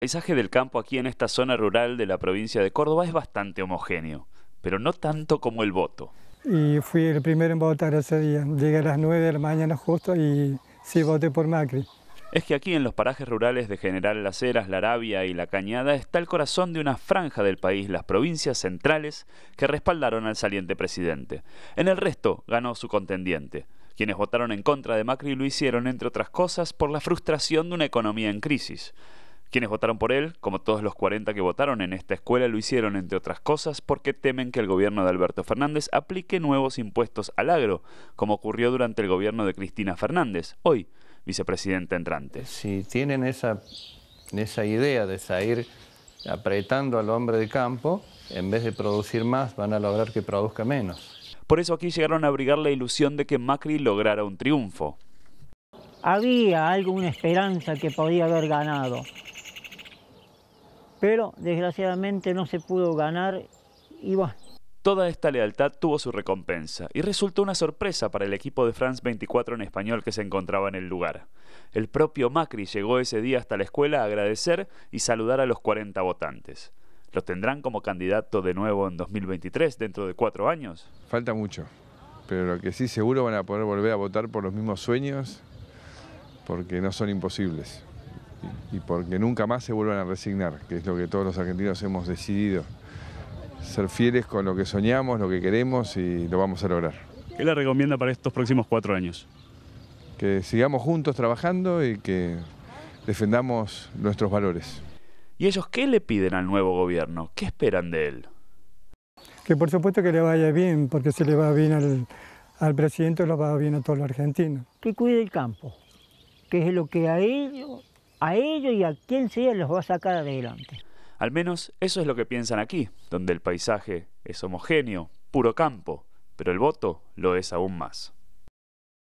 El paisaje del campo aquí en esta zona rural de la provincia de Córdoba es bastante homogéneo, pero no tanto como el voto. Y fui el primero en votar ese día. Llegué a las 9 de la mañana justo y sí voté por Macri. Es que aquí en los parajes rurales de General Las Heras, La Arabia y La Cañada está el corazón de una franja del país, las provincias centrales, que respaldaron al saliente presidente. En el resto ganó su contendiente. Quienes votaron en contra de Macri lo hicieron, entre otras cosas, por la frustración de una economía en crisis. Quienes votaron por él, como todos los 40 que votaron en esta escuela, lo hicieron, entre otras cosas, porque temen que el gobierno de Alberto Fernández aplique nuevos impuestos al agro, como ocurrió durante el gobierno de Cristina Fernández, hoy vicepresidenta entrante. Si tienen esa, esa idea de salir apretando al hombre de campo, en vez de producir más, van a lograr que produzca menos. Por eso aquí llegaron a abrigar la ilusión de que Macri lograra un triunfo. Había alguna esperanza que podía haber ganado, pero desgraciadamente no se pudo ganar y bueno. Toda esta lealtad tuvo su recompensa y resultó una sorpresa para el equipo de France 24 en español que se encontraba en el lugar. El propio Macri llegó ese día hasta la escuela a agradecer y saludar a los 40 votantes. ¿Los tendrán como candidato de nuevo en 2023, dentro de cuatro años? Falta mucho, pero lo que sí seguro van a poder volver a votar por los mismos sueños porque no son imposibles y porque nunca más se vuelvan a resignar, que es lo que todos los argentinos hemos decidido. Ser fieles con lo que soñamos, lo que queremos y lo vamos a lograr. ¿Qué le recomienda para estos próximos cuatro años? Que sigamos juntos trabajando y que defendamos nuestros valores. ¿Y ellos qué le piden al nuevo gobierno? ¿Qué esperan de él? Que por supuesto que le vaya bien, porque si le va bien al, presidente, lo va bien a todos los argentinos. Que cuide el campo, que es lo que a ellos a ellos y a quien sea los va a sacar adelante. Al menos eso es lo que piensan aquí, donde el paisaje es homogéneo, puro campo, pero el voto lo es aún más.